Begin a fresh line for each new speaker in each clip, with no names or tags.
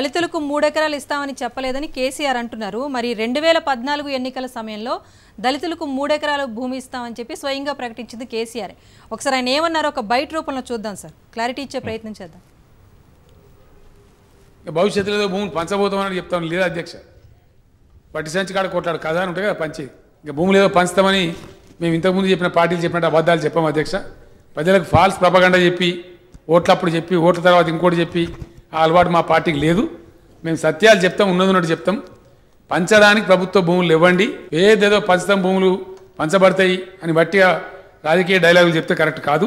దళితులకు మూడెకరాలు ఇస్తామని చెప్పలేదని కేసీఆర్ అంటున్నారు మరి రెండు వేల పద్నాలుగు ఎన్నికల సమయంలో దళితులకు మూడెకరాలు భూమి ఇస్తామని చెప్పి స్వయంగా ప్రకటించింది కేసీఆర్ ఒకసారి ఆయన ఏమన్నారు ఒక బయట రూపంలో చూద్దాం సార్ క్లారిటీ ఇచ్చే ప్రయత్నం చేద్దాం భవిష్యత్తులో భూమిని పంచబోతామని చెప్తాను లేదా అధ్యక్ష పట్టి సంచి కాడ కొట్లాడు కథ అని ఉంటాయి కదా పంచి ఇంకా భూములు ఏదో పంచుతామని మేము ఇంతకుముందు చెప్పిన పార్టీలు చెప్పినట్టు అబద్ధాలు చెప్పాము అధ్యక్ష ప్రజలకు ఫాల్స్ ప్రపగండ చెప్పి ఓట్లప్పుడు చెప్పి ఓట్ల తర్వాత ఇంకోటి చెప్పి ఆ అలవాటు మా పార్టీకి లేదు మేము సత్యాలు చెప్తాం ఉన్నది ఉన్నట్టు చెప్తాం పంచడానికి ప్రభుత్వ భూములు ఇవ్వండి ఏదేదో పంచతం భూములు పంచబడతాయి అని బట్టి రాజకీయ డైలాగులు చెప్తే కరెక్ట్ కాదు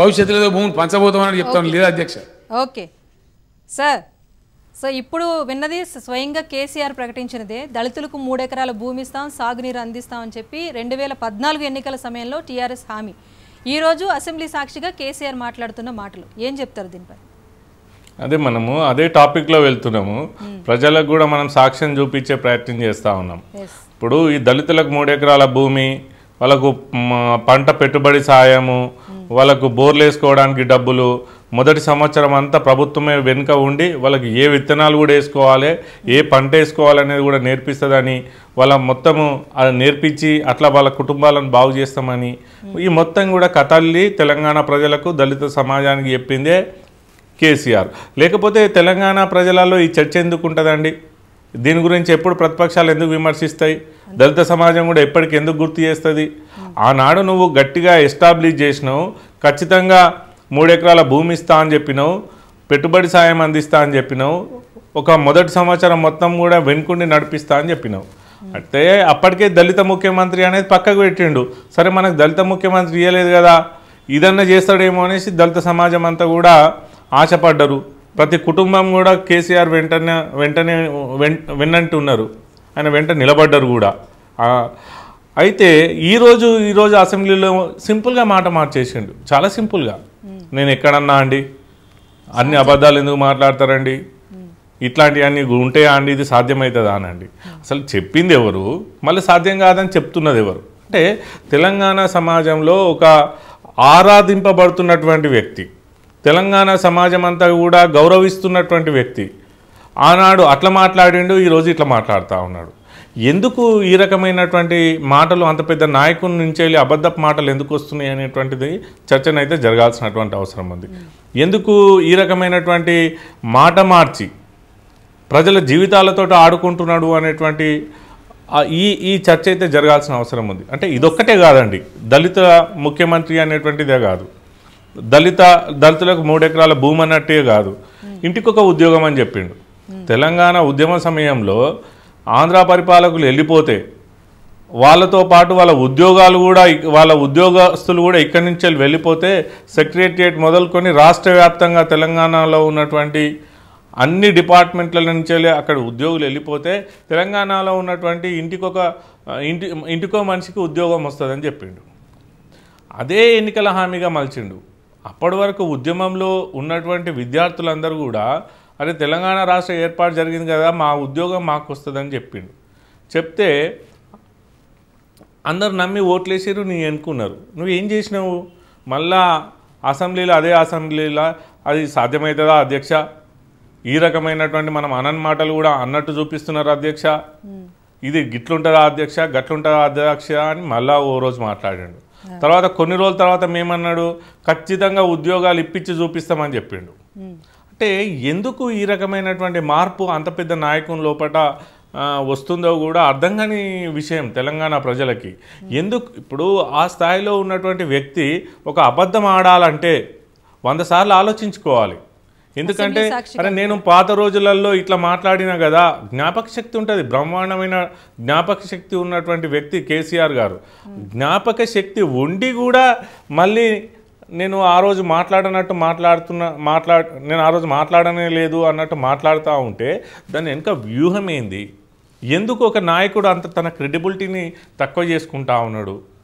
భవిష్యత్తులో భూములు పంచబోతామని చెప్తాం లేదా అధ్యక్ష ఓకే సార్ సో ఇప్పుడు విన్నది స్వయంగా కేసీఆర్ ప్రకటించినదే దళితులకు మూడెకరాల భూమి ఇస్తాం సాగునీరు అందిస్తామని చెప్పి రెండు వేల పద్నాలుగు ఎన్నికల సమయంలో టీఆర్ఎస్ హామీ ఈరోజు అసెంబ్లీ సాక్షిగా కేసీఆర్ మాట్లాడుతున్న మాటలు ఏం చెప్తారు దీనిపై అదే మనము అదే టాపిక్లో వెళ్తున్నాము ప్రజలకు కూడా మనం సాక్ష్యం చూపించే ప్రయత్నం చేస్తూ ఉన్నాం ఇప్పుడు ఈ దళితులకు మూడు ఎకరాల భూమి వాళ్ళకు పంట పెట్టుబడి సాయము వాళ్ళకు బోర్లు వేసుకోవడానికి డబ్బులు మొదటి సంవత్సరం అంతా ప్రభుత్వమే వెనుక ఉండి వాళ్ళకి ఏ విత్తనాలు కూడా వేసుకోవాలి ఏ పంట వేసుకోవాలనేది కూడా నేర్పిస్తుందని వాళ్ళ మొత్తము నేర్పించి అట్లా వాళ్ళ కుటుంబాలను బాగు చేస్తామని ఈ మొత్తం కూడా కథల్లి తెలంగాణ ప్రజలకు దళిత సమాజానికి చెప్పిందే కేసీఆర్ లేకపోతే తెలంగాణ ప్రజలలో ఈ చర్చ ఎందుకు ఉంటుందండి దీని గురించి ఎప్పుడు ప్రతిపక్షాలు ఎందుకు విమర్శిస్తాయి దళిత సమాజం కూడా ఎప్పటికి ఎందుకు గుర్తు చేస్తుంది ఆనాడు నువ్వు గట్టిగా ఎస్టాబ్లిష్ చేసినావు ఖచ్చితంగా మూడెకరాల భూమి ఇస్తా అని చెప్పినావు పెట్టుబడి సాయం అందిస్తా అని చెప్పినావు ఒక మొదటి సంవత్సరం మొత్తం కూడా వెనుకుండి నడిపిస్తా అని చెప్పినావు అంటే అప్పటికే దళిత ముఖ్యమంత్రి అనేది పక్కకు పెట్టిండు సరే మనకు దళిత ముఖ్యమంత్రి ఇవ్వలేదు కదా ఇదన్నా చేస్తాడేమో అనేసి దళిత సమాజం అంతా కూడా ఆశపడ్డరు ప్రతి కుటుంబం కూడా కేసీఆర్ వెంటనే వెంటనే వెన్నంటున్నారు ఆయన వెంట నిలబడ్డరు కూడా అయితే ఈరోజు ఈరోజు అసెంబ్లీలో సింపుల్గా మాట మార్చేసిండు చాలా సింపుల్గా నేను ఎక్కడన్నా అండి అన్ని అబద్ధాలు ఎందుకు మాట్లాడతారండి ఇట్లాంటివన్నీ ఉంటాయా అండి ఇది సాధ్యమవుతుందా అనండి అసలు చెప్పింది ఎవరు మళ్ళీ సాధ్యం కాదని చెప్తున్నది ఎవరు అంటే తెలంగాణ సమాజంలో ఒక ఆరాధింపబడుతున్నటువంటి వ్యక్తి తెలంగాణ సమాజం అంతా కూడా గౌరవిస్తున్నటువంటి వ్యక్తి ఆనాడు అట్లా మాట్లాడిండు ఈరోజు ఇట్లా మాట్లాడుతూ ఉన్నాడు ఎందుకు ఈ రకమైనటువంటి మాటలు అంత పెద్ద నాయకుల నుంచి వెళ్ళి అబద్ధపు మాటలు ఎందుకు వస్తున్నాయి అనేటువంటిది చర్చనైతే అయితే జరగాల్సినటువంటి అవసరం ఉంది ఎందుకు ఈ రకమైనటువంటి మాట మార్చి ప్రజల జీవితాలతో ఆడుకుంటున్నాడు అనేటువంటి ఈ ఈ చర్చ అయితే జరగాల్సిన అవసరం ఉంది అంటే ఇదొక్కటే కాదండి దళిత ముఖ్యమంత్రి అనేటువంటిదే కాదు దళిత దళితులకు మూడెకరాల భూమి అన్నట్టే కాదు ఇంటికొక ఉద్యోగం అని చెప్పిండు తెలంగాణ ఉద్యమ సమయంలో ఆంధ్ర పరిపాలకులు వెళ్ళిపోతే వాళ్ళతో పాటు వాళ్ళ ఉద్యోగాలు కూడా వాళ్ళ ఉద్యోగస్తులు కూడా ఇక్కడి నుంచి వెళ్ళిపోతే సెక్రటరియట్ మొదలుకొని రాష్ట్ర వ్యాప్తంగా తెలంగాణలో ఉన్నటువంటి అన్ని డిపార్ట్మెంట్ల నుంచి అక్కడ ఉద్యోగులు వెళ్ళిపోతే తెలంగాణలో ఉన్నటువంటి ఇంటికొక ఇంటి ఇంటికో మనిషికి ఉద్యోగం వస్తుందని చెప్పిండు అదే ఎన్నికల హామీగా మలిచిండు అప్పటి వరకు ఉద్యమంలో ఉన్నటువంటి విద్యార్థులందరూ కూడా అరే తెలంగాణ రాష్ట్ర ఏర్పాటు జరిగింది కదా మా ఉద్యోగం మాకు వస్తుందని చెప్పిండు చెప్తే అందరు నమ్మి ఓట్లేసారు నీ ఎన్నుకున్నారు నువ్వేం చేసినావు మళ్ళా అసెంబ్లీలో అదే అసెంబ్లీలో అది సాధ్యమవుతుందా అధ్యక్ష ఈ రకమైనటువంటి మనం అనన్ మాటలు కూడా అన్నట్టు చూపిస్తున్నారు అధ్యక్ష ఇది గిట్లుంటుందా అధ్యక్ష గట్లుంటుందా అధ్యక్ష అని మళ్ళా ఓ రోజు మాట్లాడాడు తర్వాత కొన్ని రోజుల తర్వాత మేమన్నాడు ఖచ్చితంగా ఉద్యోగాలు ఇప్పించి చూపిస్తామని చెప్పిండు అంటే ఎందుకు ఈ రకమైనటువంటి మార్పు అంత పెద్ద నాయకుని లోపల వస్తుందో కూడా అర్థం కాని విషయం తెలంగాణ ప్రజలకి ఎందుకు ఇప్పుడు ఆ స్థాయిలో ఉన్నటువంటి వ్యక్తి ఒక అబద్ధం ఆడాలంటే వంద సార్లు ఆలోచించుకోవాలి ఎందుకంటే అరే నేను పాత రోజులలో ఇట్లా మాట్లాడినా కదా జ్ఞాపక శక్తి ఉంటుంది బ్రహ్మాండమైన జ్ఞాపక శక్తి ఉన్నటువంటి వ్యక్తి కేసీఆర్ గారు జ్ఞాపక శక్తి ఉండి కూడా మళ్ళీ నేను ఆ రోజు మాట్లాడనట్టు మాట్లాడుతున్న మాట్లా నేను ఆ రోజు మాట్లాడనే లేదు అన్నట్టు మాట్లాడుతూ ఉంటే దాని వెనుక వ్యూహం ఏంది ఎందుకు ఒక నాయకుడు అంత తన క్రెడిబిలిటీని తక్కువ చేసుకుంటా ఉన్నాడు